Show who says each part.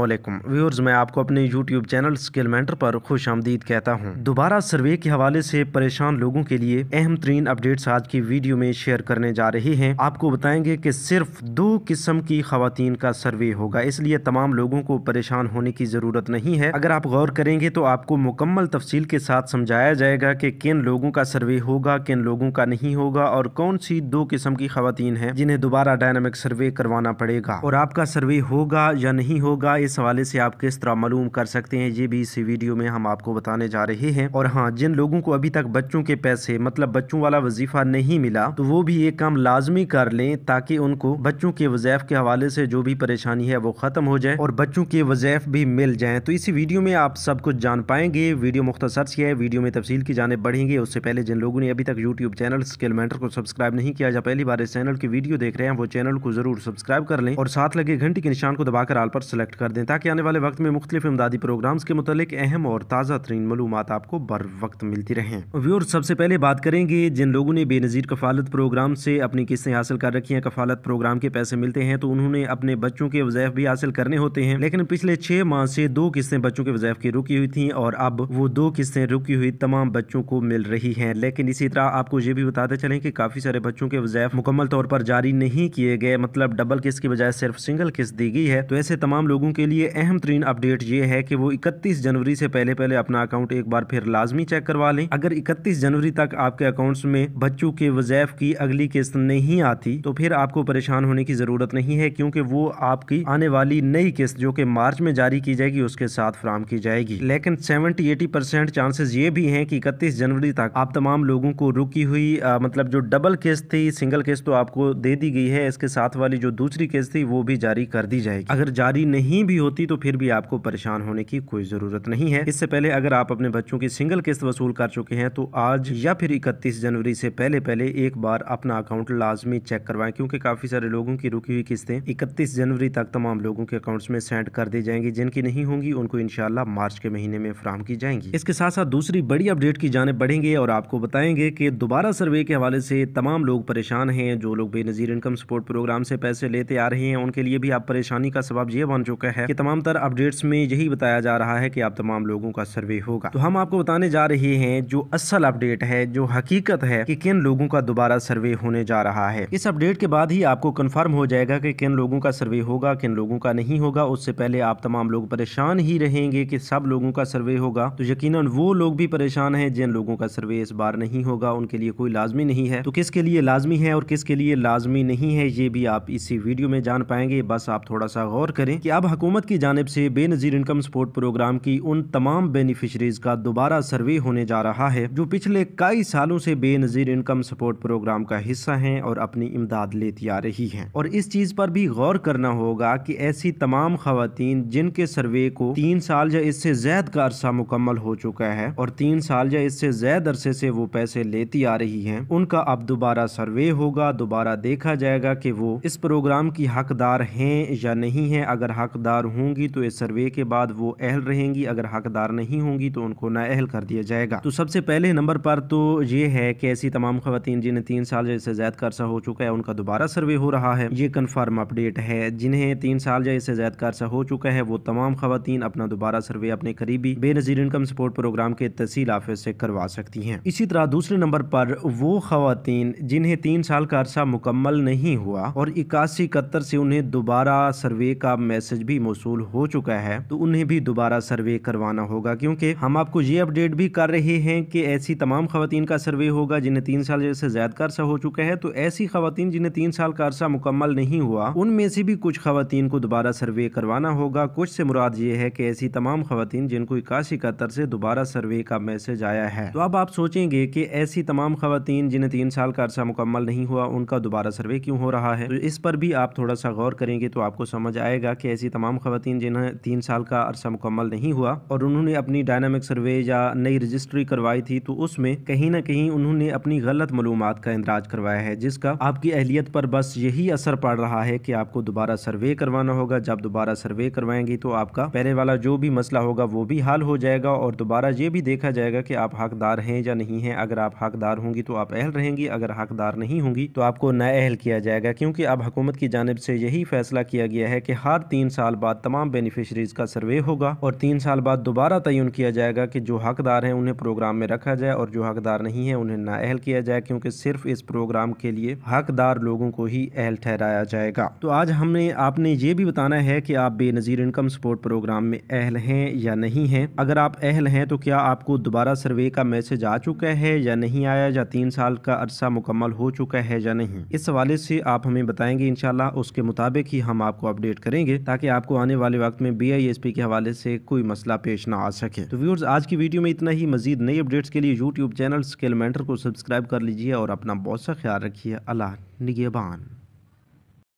Speaker 1: वालेकुम व्यूअर्स मैं आपको अपने यूट्यूब चैनल स्किल मेंटर पर खुश आमदीद कहता हूं। दोबारा सर्वे के हवाले से परेशान लोगों के लिए अहम तरीन अपडेट्स आज की वीडियो में शेयर करने जा रहे हैं आपको बताएंगे कि सिर्फ दो किस्म की खातन का सर्वे होगा इसलिए तमाम लोगों को परेशान होने की ज़रूरत नहीं है अगर आप गौर करेंगे तो आपको मुकम्मल तफसील के साथ समझाया जाएगा की किन लोगों का सर्वे होगा किन लोगों का नहीं होगा और कौन सी दो किस्म की खातन है जिन्हें दोबारा डायनामिक सर्वे करवाना पड़ेगा और आपका सर्वे होगा या नहीं होगा इस हवाले से आप किस तरह मालूम कर सकते हैं ये भी इसी वीडियो में हम आपको बताने जा रहे हैं और हाँ जिन लोगों को अभी तक बच्चों के पैसे मतलब बच्चों वाला वजीफा नहीं मिला तो वो भी ये काम लाजमी कर लें ताकि उनको बच्चों के वजैफ के हवाले से जो भी परेशानी है वो ख़त्म हो जाए और बच्चों के वजैफ भी मिल जाए तो इसी वीडियो में आप सब कुछ जान पाएंगे वीडियो मुख्तसर सी है वीडियो में तफसील की जाने बढ़ेंगे उससे पहले जिन लोगों ने अभी तक यूट्यूब चैनल स्किल मैटर को सब्सक्राइब नहीं किया जा पहली बार इस चैनल की वीडियो देख रहे हैं वो चैनल को जरूर सब्सक्राइब कर लें और साथ लगे घंटे घंटी के निशान को दबाकर आल पर सेलेक्ट कर दें ताकि आने वाले वक्त में मुख्तलिफ इमदादी प्रोग्राम्स के मुतालिक अहम और ताज़ा तरीन मालूम आपको बर वक्त मिलती रहें व्यूर सबसे पहले बात करेंगे जिन लोगों ने बेनज़ीर कफालत प्रोग्राम से अपनी किस्तें हासिल कर रखी हैं कफालत प्रोग्राम के पैसे मिलते हैं तो उन्होंने अपने बच्चों के वजैफ भी हासिल करने होते हैं लेकिन पिछले छह माह से दो किस्तें बच्चों के वजैफ की रुकी हुई थी और अब वो दो किस्तें रुकी हुई तमाम बच्चों को मिल रही हैं लेकिन इसी तरह आपको ये भी बताते चलें कि काफ़ी सारे बच्चों के वजैफ मुकम्मल तौर पर जारी नहीं किए गए मतलब डबल किस्त की बजाय सिर्फ सिंगल किस्त दी गई है तो ऐसे तमाम लोगों के लिए अहम तरीन अपडेट ये है कि वो इकतीस जनवरी से पहले पहले अपना अकाउंट एक बार फिर लाजमी चेक करवा लें अगर इकतीस जनवरी तक आपके अकाउंट्स में बच्चों के वजैफ की अगली किस्त नहीं आती तो फिर आपको परेशान होने की जरूरत नहीं है क्योंकि वो आपकी आने वाली नई किस्त जो कि मार्च में जारी की जाएगी उसके साथ फ्राहम की जाएगी लेकिन सेवेंटी एटी परसेंट चांसेस ये भी है की इकतीस जनवरी तक आप तमाम लोगों को रुकी हुई आ, मतलब जो डबल किस्त थी सिंगल किस्त तो आपको दे दी गई है इसके साथ वाली जो दूसरी किस्त थी वो भी जारी जारी कर दी जाएगी अगर जारी नहीं भी होती तो फिर भी आपको परेशान होने की कोई ज़रूरत नहीं है इससे पहले अगर आप अपने बच्चों की सिंगल किस्त वसूल कर चुके हैं तो आज या फिर इकतीस जनवरी से पहले पहले एक बार अपना अकाउंट लाजमी चेक करवाएं क्योंकि काफ़ी सारे लोगों की रुकी हुई किस्तें इकतीस जनवरी तक तमाम लोगों के अकाउंट्स में सेंड कर दी जाएंगी जिनकी नहीं होंगी उनको इनशाला मार्च के महीने में फ्राहम की जाएंगी इसके साथ साथ दूसरी बड़ी अपडेट की जाने बढ़ेंगे और आपको बताएंगे कि दोबारा सर्वे के हवाले से तमाम लोग परेशान हैं जो लोग बेनजीर इनकम सपोर्ट प्रोग्राम से पैसे लेते आ रहे हैं उनके लिए भी भी आप परेशानी का सबब ये बन चुका है कि तमाम तर अपडेट्स में यही बताया जा रहा है कि आप तमाम लोगों का सर्वे होगा तो हम आपको बताने जा रहे हैं जो असल अपडेट है जो हकीकत है कि किन लोगों का दोबारा सर्वे होने जा रहा है इस अपडेट के बाद ही आपको कन्फर्म हो जाएगा कि किन लोगों का सर्वे होगा किन लोगों का नहीं होगा उससे पहले आप तमाम लोग परेशान ही रहेंगे की सब लोगों का सर्वे होगा तो यकीन वो लोग भी परेशान है जिन लोगों का सर्वे इस बार नहीं होगा उनके लिए कोई लाजमी नहीं है तो किसके लिए लाजमी है और किसके लिए लाजमी नहीं है ये भी आप इसी वीडियो में जान पाएंगे बस पास आप थोड़ा सा गौर करें कि अब हकूमत की जानब से बेनज़ीर इनकम सपोर्ट प्रोग्राम की उन तमाम बेनिफिशरीज का दोबारा सर्वे होने जा रहा है जो पिछले कई सालों से बेनज़ीर इनकम सपोर्ट प्रोग्राम का हिस्सा हैं और अपनी इमदाद लेती आ रही हैं और इस चीज़ पर भी गौर करना होगा कि ऐसी तमाम खातन जिनके सर्वे को तीन साल या इससे जैद का अरसा मुकम्मल हो चुका है और तीन साल या इससे जैद अरसे से वो पैसे लेती आ रही है उनका अब दोबारा सर्वे होगा दोबारा देखा जाएगा कि वो इस प्रोग्राम की हकदार हैं हैं या नहीं हैं अगर हकदार होंगी तो इस सर्वे के बाद वो अहल रहेंगी अगर हकदार नहीं होंगी तो उनको नाअहल कर दिया जाएगा तो सबसे पहले नंबर पर तो ये है कि ऐसी तमाम खातन जिन्हें तीन साल जैसे इससे ज्यादा अरसा हो चुका है उनका दोबारा सर्वे हो रहा है ये कन्फर्म अपडेट है जिन्हें तीन साल जैसे इससे ज्यादा अरसा हो चुका है वो तमाम खातन अपना दोबारा सर्वे अपने करीबी बेनजीर इनकम सपोर्ट प्रोग्राम के तहसील ऑफिस से करवा सकती हैं इसी तरह दूसरे नंबर पर वो खातन जिन्हें तीन साल का अरसा मुकम्मल नहीं हुआ और इक्यासी इकहत्तर से उन्हें दोबारा दोबारा सर्वे का मैसेज भी मौसू हो चुका है तो उन्हें भी दोबारा सर्वे करवाना होगा क्योंकि हम आपको ये अपडेट भी कर रहे हैं कि ऐसी तमाम खातन का सर्वे होगा जिन्हें तीन साल जैसे ज्यादा का अरसा हो चुका है तो ऐसी खातन जिन्हें तीन साल का अरसा मुकम्मल नहीं हुआ उनमें से भी कुछ खातन को दोबारा सर्वे करवाना होगा कुछ से मुराद ये है कि ऐसी तमाम खातन जिनको इक्यासी इकहत्तर से दोबारा सर्वे का मैसेज आया है तो अब आप सोचेंगे कि ऐसी तमाम खातन जिन्हें तीन साल का अरसा मुकम्मल नहीं हुआ उनका दोबारा सर्वे क्यों हो रहा है तो इस पर भी आप थोड़ा सा गौर करेंगे तो आपको समझ आएगा कि ऐसी तमाम खवतिन जिन्हें तीन साल का अरसा मुकम्मल नहीं हुआ और उन्होंने अपनी डायनामिक सर्वे या नई रजिस्ट्री करवाई थी तो उसमें कहीं ना कहीं उन्होंने अपनी गलत मालूम का इंदराज करवाया है जिसका आपकी अहलियत पर बस यही असर पड़ रहा है कि आपको दोबारा सर्वे करवाना होगा जब दोबारा सर्वे करवाएंगी तो आपका पहले वाला जो भी मसला होगा वो भी हल हो जाएगा और दोबारा ये भी देखा जाएगा कि आप हकदार हैं या नहीं हैं अगर आप हकदार होंगी तो आप अहल रहेंगी अगर हकदार नहीं होंगी तो आपको अहल किया जाएगा क्योंकि अब हुकूमत की जानब से यही फैसला फैसला किया गया है कि हर तीन साल बाद तमाम बेनिफिशरीज का सर्वे होगा और तीन साल बाद दोबारा तयन किया जाएगा कि जो हकदार हैं उन्हें प्रोग्राम में रखा जाए और जो हकदार नहीं है उन्हें नाअहल किया जाए क्योंकि सिर्फ इस प्रोग्राम के लिए हकदार लोगों को ही अहल ठहराया जाएगा तो आज हमने आपने ये भी बताना है कि आप बेनज़ीर इनकम सपोर्ट प्रोग्राम में अहल हैं या नहीं है अगर आप अहल हैं तो क्या आपको दोबारा सर्वे का मैसेज आ चुका है या नहीं आया या तीन साल का अरसा मुकम्मल हो चुका है या नहीं इस हवाले से आप हमें बताएंगे इनशाला उसके मुताबिक ही हम आपको अपडेट करेंगे ताकि आपको आने वाले वक्त में बी के हवाले से कोई मसला पेश ना आ सके तो व्यूर्स आज की वीडियो में इतना ही मजीद नई अपडेट्स के लिए यूट्यूब चैनल स्केल को सब्सक्राइब कर लीजिए और अपना बहुत सा ख्याल रखिए अल्लाह निगेबान